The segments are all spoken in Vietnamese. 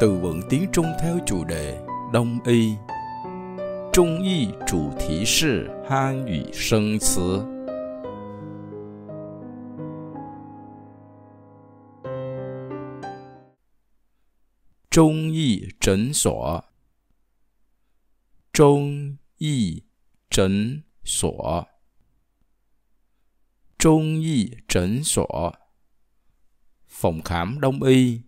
từ vựng tiếng Trung theo chủ đề Đông y. Trung y chủ thí sư Han ngữ sinh 词. Trung y trần sổ. Trung y trần sổ. Trung y trần sổ. Phòng khám đông y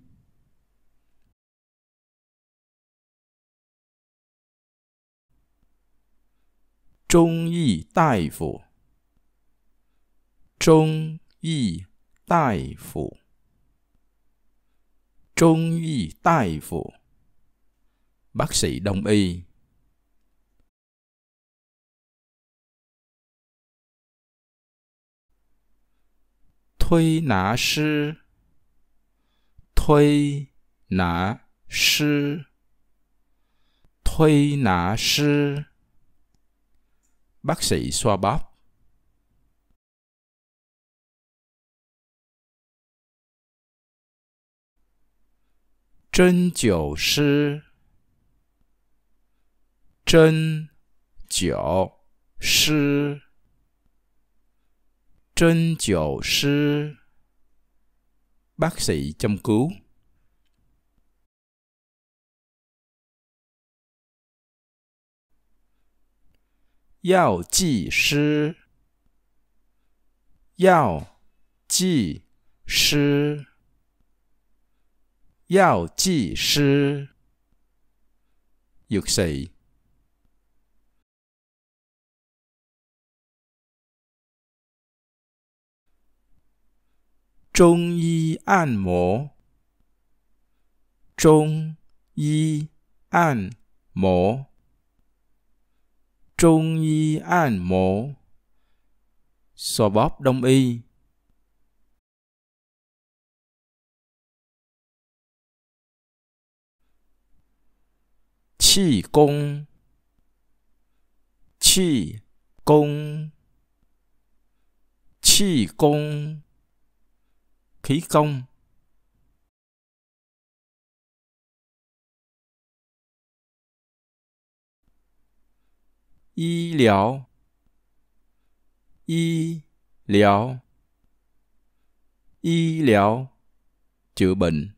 中医大夫，中医大夫，中医大夫，bác sĩ đ ô 推拿师，推拿师，推拿师。bác sĩ xoa bóp Trân Jiu Sư Trân Jiu Sư Trân Jiu Sư Bác sĩ châm cứu 药剂师，药剂师，药剂师，药谁？中医按摩，中医按摩。Trung y an 中医按摩 xoa bóp đông y chi công chi công chi công khí công 医疗，医疗，医疗，chữa bệnh.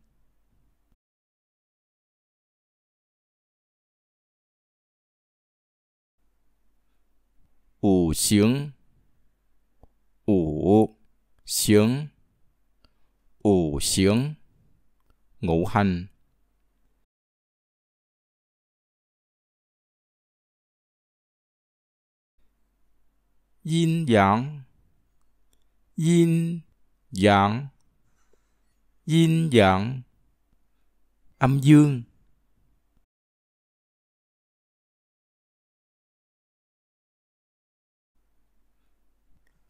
ủ xiếng ủ xiếng ủ xiếng ngũ hành Yin yang. Yin yang. Yin yang. Âm dương.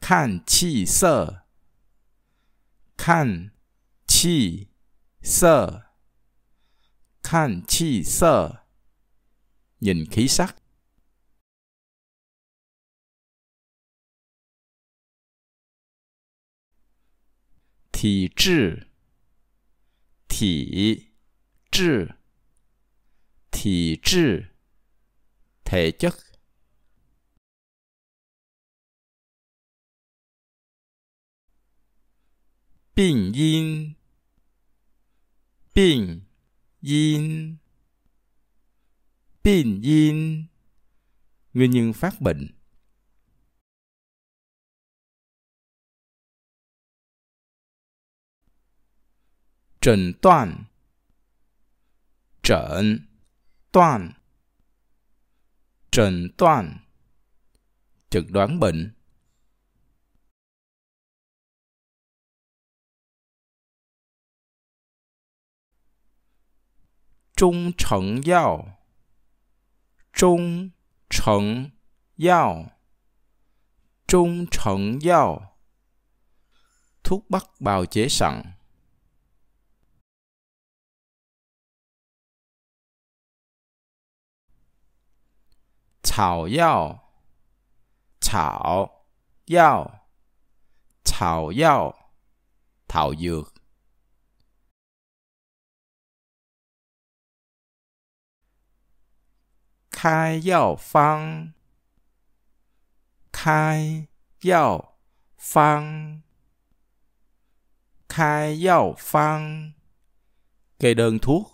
Khan chi sơ. Khan chi sơ. Khan chi sơ. Nhìn khí sắc. 体质，体质，体质，thể chất. Bệnh nhân, bệnh nhân, bệnh nhân, nguyên nhân phát bệnh. 诊断，诊断，诊断，chẩn đoán bệnh. Trung thành trung thành trung thành thuốc bắc bào chế sẵn. 草药，草药，草药，thảo dược. Khai yào phang, khai yào phang, khai yào phang. Kê đơn thuốc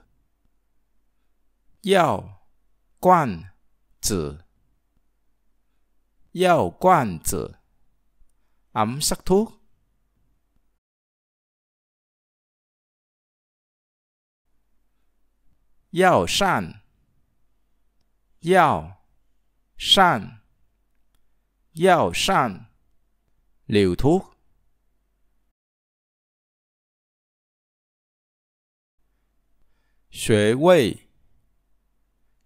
药罐子，药罐子，暗色图。药膳，药膳，药膳，流土。学位。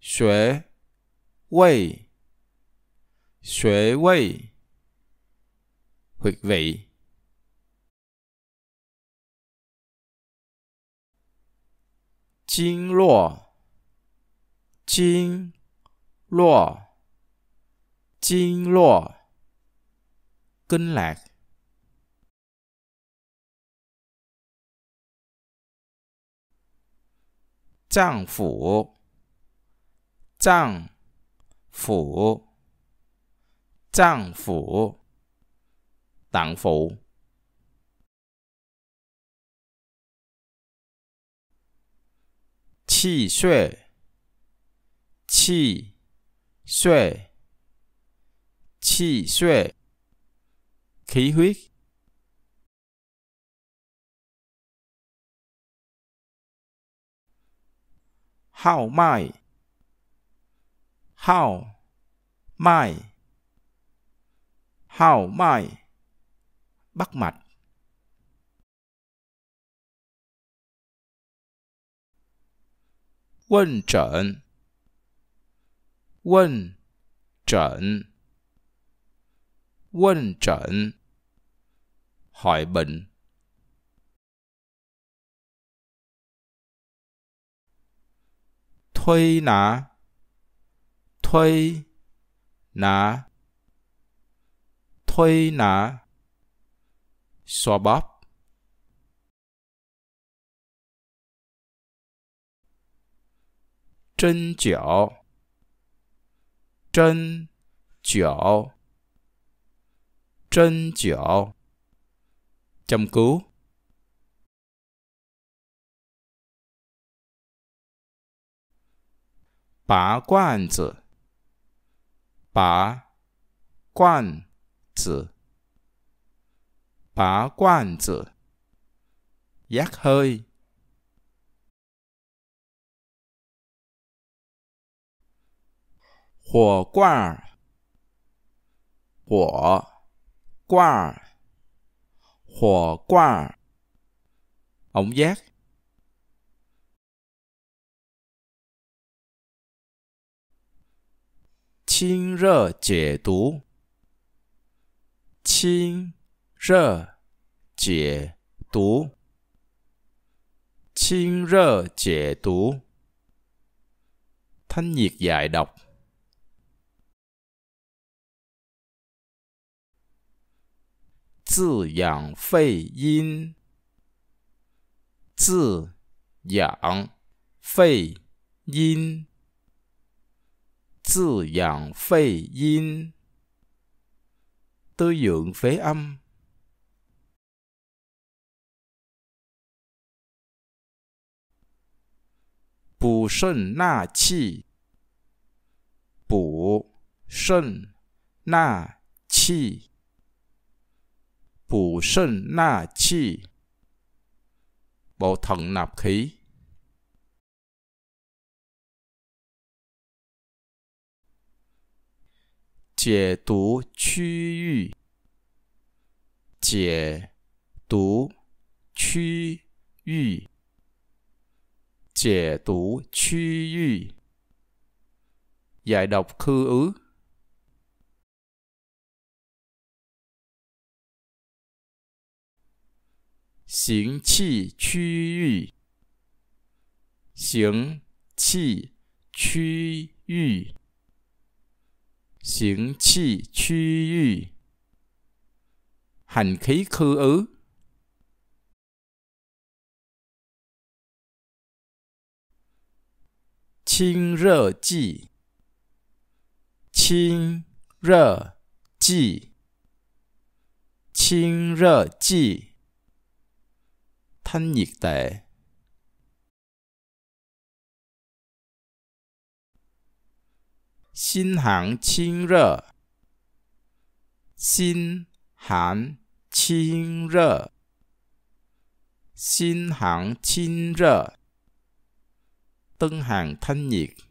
穴位，穴位，穴位，经络，经络，经络，根来。脏腑。丈夫，丈夫，脏腑，气血，气，血，气血，气血，号脉。how my how my bắt mạch Quân trận Quân trận Quân trận Hỏi bệnh Thuê nã 推拿推拿 xoa bóp chân chảo chân chảo chân chảo châm cứu bá quan tử 拔罐子，拔罐子，giác hơi. Hỏa quan, quan, hỏa quan, ống giác. 清热解毒，清热解毒，清热解毒，Than nhiệt giải độc，滋养肺阴，滋养肺阴。自养肺阴，tư dưỡng phế âm. Bù sân na chi Bù sân na chi Bù thận nạp khí 解读区域，解读区域，解读区域。giải đọc khu ứ, hình khí khu ứ, hình khí khu ứ. 行气区域，可以口。尔，清热剂，清热剂，清热剂，吞热得。心寒清热，心寒清热，心寒清热，冬寒吞热。